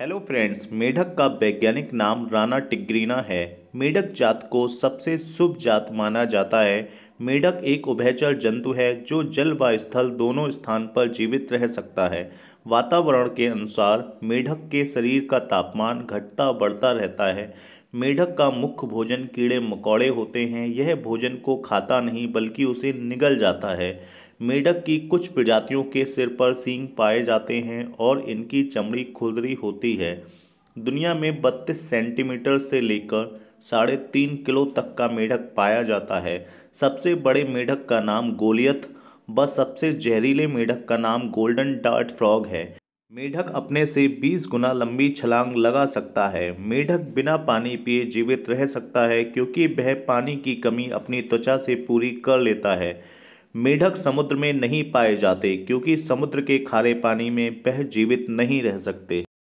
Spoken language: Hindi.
हेलो फ्रेंड्स मेढक का वैज्ञानिक नाम राना टिग्रीना है मेढक जात को सबसे शुभ जात माना जाता है मेढक एक उभयचर जंतु है जो जल व स्थल दोनों स्थान पर जीवित रह सकता है वातावरण के अनुसार मेढक के शरीर का तापमान घटता बढ़ता रहता है मेढक का मुख्य भोजन कीड़े मकोड़े होते हैं यह भोजन को खाता नहीं बल्कि उसे निगल जाता है मेढक की कुछ प्रजातियों के सिर पर सींग पाए जाते हैं और इनकी चमड़ी खुदरी होती है दुनिया में 32 सेंटीमीटर से लेकर साढ़े तीन किलो तक का मेढक पाया जाता है सबसे बड़े मेढक का नाम गोलियत व सबसे जहरीले मेढक का नाम गोल्डन डार्ट फ्रॉग है मेढक अपने से 20 गुना लंबी छलांग लगा सकता है मेढक बिना पानी पिए जीवित रह सकता है क्योंकि वह पानी की कमी अपनी त्वचा से पूरी कर लेता है मेढक समुद्र में नहीं पाए जाते क्योंकि समुद्र के खारे पानी में वह जीवित नहीं रह सकते